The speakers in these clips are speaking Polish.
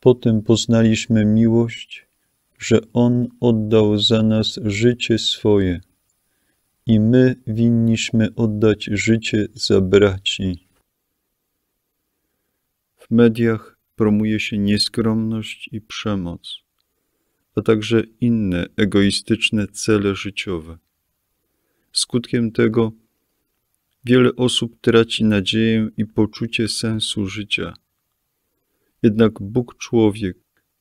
Potem poznaliśmy miłość, że On oddał za nas życie swoje i my winniśmy oddać życie za braci. W mediach promuje się nieskromność i przemoc, a także inne egoistyczne cele życiowe. Skutkiem tego wiele osób traci nadzieję i poczucie sensu życia jednak Bóg człowiek,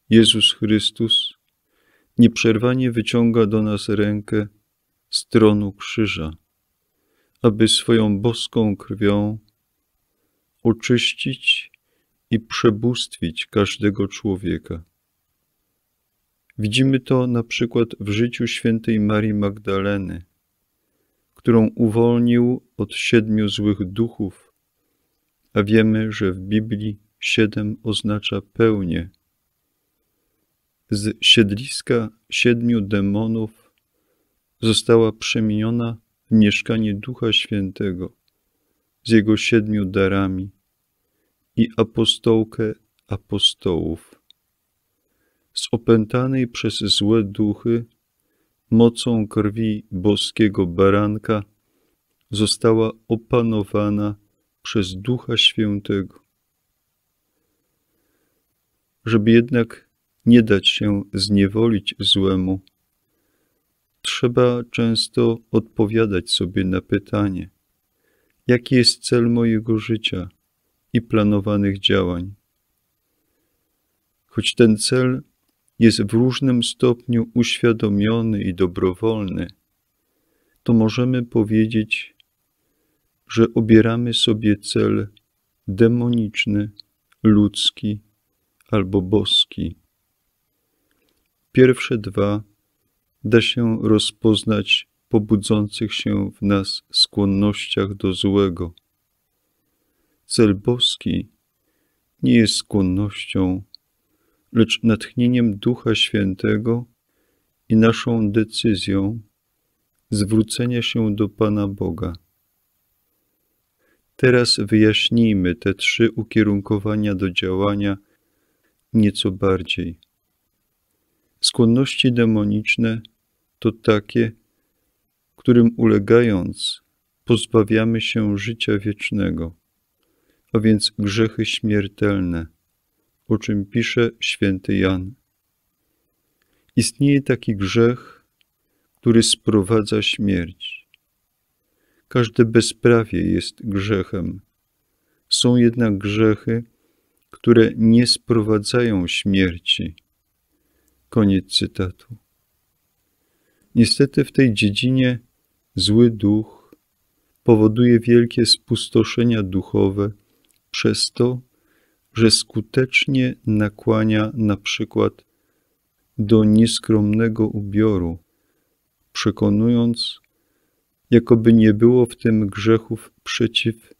Jezus Chrystus, nieprzerwanie wyciąga do nas rękę z tronu krzyża, aby swoją boską krwią oczyścić i przebóstwić każdego człowieka. Widzimy to na przykład w życiu świętej Marii Magdaleny, którą uwolnił od siedmiu złych duchów, a wiemy, że w Biblii siedem oznacza pełnię. Z siedliska siedmiu demonów została przemieniona w mieszkanie Ducha Świętego z jego siedmiu darami i apostołkę apostołów. Z opętanej przez złe duchy mocą krwi boskiego baranka została opanowana przez Ducha Świętego żeby jednak nie dać się zniewolić złemu, trzeba często odpowiadać sobie na pytanie, jaki jest cel mojego życia i planowanych działań. Choć ten cel jest w różnym stopniu uświadomiony i dobrowolny, to możemy powiedzieć, że obieramy sobie cel demoniczny, ludzki albo boski. Pierwsze dwa da się rozpoznać po budzących się w nas skłonnościach do złego. Cel boski nie jest skłonnością, lecz natchnieniem Ducha Świętego i naszą decyzją zwrócenia się do Pana Boga. Teraz wyjaśnijmy te trzy ukierunkowania do działania nieco bardziej. Skłonności demoniczne to takie, którym ulegając pozbawiamy się życia wiecznego, a więc grzechy śmiertelne, o czym pisze święty Jan. Istnieje taki grzech, który sprowadza śmierć. Każde bezprawie jest grzechem. Są jednak grzechy, które nie sprowadzają śmierci. Koniec cytatu. Niestety w tej dziedzinie zły duch powoduje wielkie spustoszenia duchowe przez to, że skutecznie nakłania na przykład do nieskromnego ubioru, przekonując, jakoby nie było w tym grzechów przeciw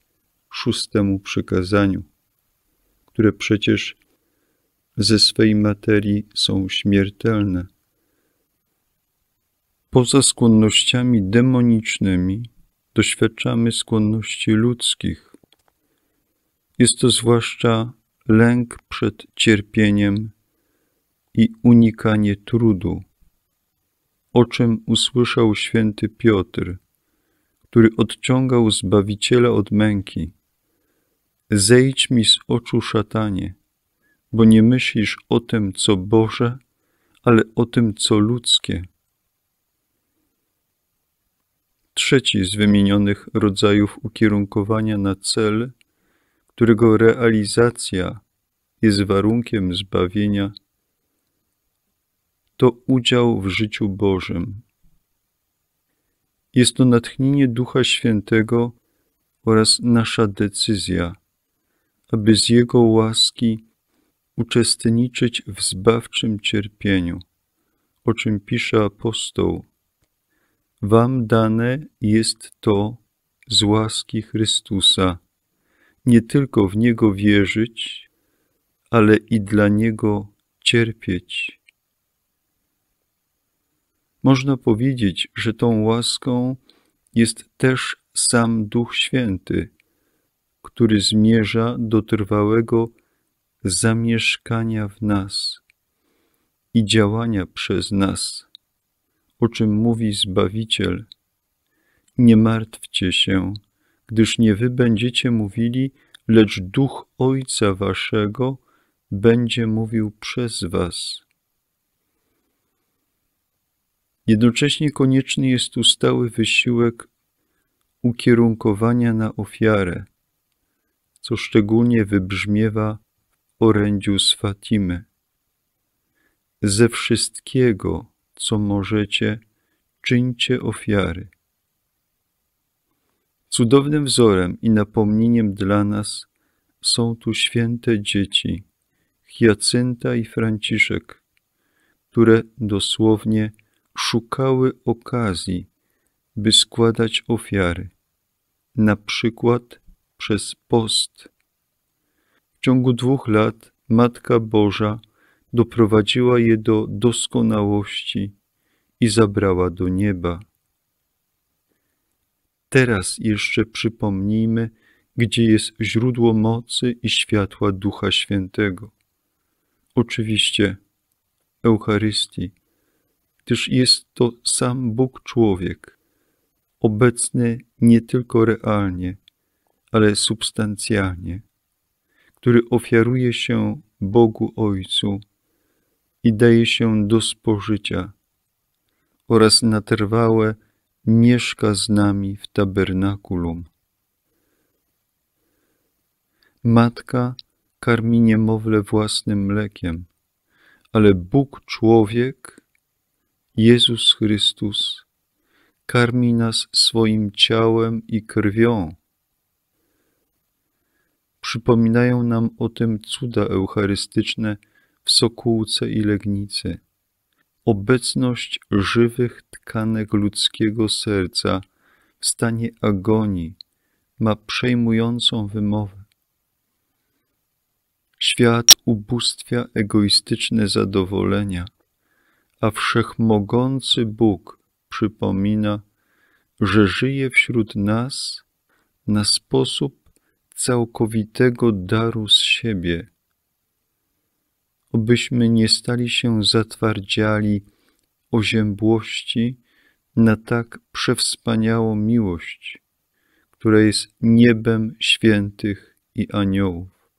szóstemu przykazaniu które przecież ze swej materii są śmiertelne. Poza skłonnościami demonicznymi doświadczamy skłonności ludzkich. Jest to zwłaszcza lęk przed cierpieniem i unikanie trudu, o czym usłyszał święty Piotr, który odciągał Zbawiciela od męki. Zejdź mi z oczu, szatanie, bo nie myślisz o tym, co Boże, ale o tym, co ludzkie. Trzeci z wymienionych rodzajów ukierunkowania na cel, którego realizacja jest warunkiem zbawienia, to udział w życiu Bożym. Jest to natchnienie Ducha Świętego oraz nasza decyzja aby z Jego łaski uczestniczyć w zbawczym cierpieniu, o czym pisze apostoł. Wam dane jest to z łaski Chrystusa, nie tylko w Niego wierzyć, ale i dla Niego cierpieć. Można powiedzieć, że tą łaską jest też sam Duch Święty który zmierza do trwałego zamieszkania w nas i działania przez nas, o czym mówi Zbawiciel. Nie martwcie się, gdyż nie wy będziecie mówili, lecz duch Ojca Waszego będzie mówił przez Was. Jednocześnie konieczny jest tu stały wysiłek ukierunkowania na ofiarę co szczególnie wybrzmiewa w orędziu z Fatimy. Ze wszystkiego, co możecie, czyńcie ofiary. Cudownym wzorem i napomnieniem dla nas są tu święte dzieci, Hiacynta i Franciszek, które dosłownie szukały okazji, by składać ofiary, na przykład przez post. W ciągu dwóch lat Matka Boża doprowadziła je do doskonałości i zabrała do nieba. Teraz jeszcze przypomnijmy, gdzie jest źródło mocy i światła Ducha Świętego. Oczywiście Eucharystii, gdyż jest to sam Bóg człowiek, obecny nie tylko realnie, ale substancjalnie, który ofiaruje się Bogu Ojcu i daje się do spożycia oraz na trwałe mieszka z nami w tabernakulum. Matka karmi niemowlę własnym mlekiem, ale Bóg człowiek, Jezus Chrystus, karmi nas swoim ciałem i krwią, przypominają nam o tym cuda eucharystyczne w Sokółce i Legnicy. Obecność żywych tkanek ludzkiego serca w stanie agonii ma przejmującą wymowę. Świat ubóstwia egoistyczne zadowolenia, a wszechmogący Bóg przypomina, że żyje wśród nas na sposób całkowitego daru z siebie, obyśmy nie stali się zatwardziali oziębłości na tak przewspaniałą miłość, która jest niebem świętych i aniołów.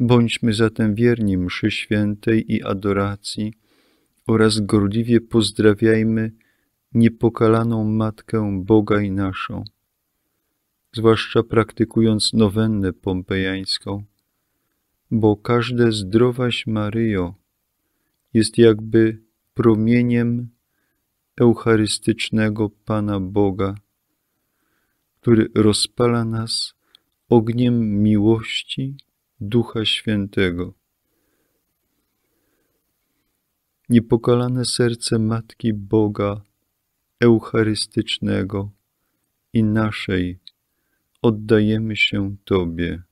Bądźmy zatem wierni mszy świętej i adoracji oraz gorliwie pozdrawiajmy niepokalaną Matkę Boga i naszą zwłaszcza praktykując nowennę pompejańską, bo każde zdrowaś Maryjo jest jakby promieniem eucharystycznego Pana Boga, który rozpala nas ogniem miłości Ducha Świętego. Niepokalane serce Matki Boga Eucharystycznego i naszej oddajemy się Tobie.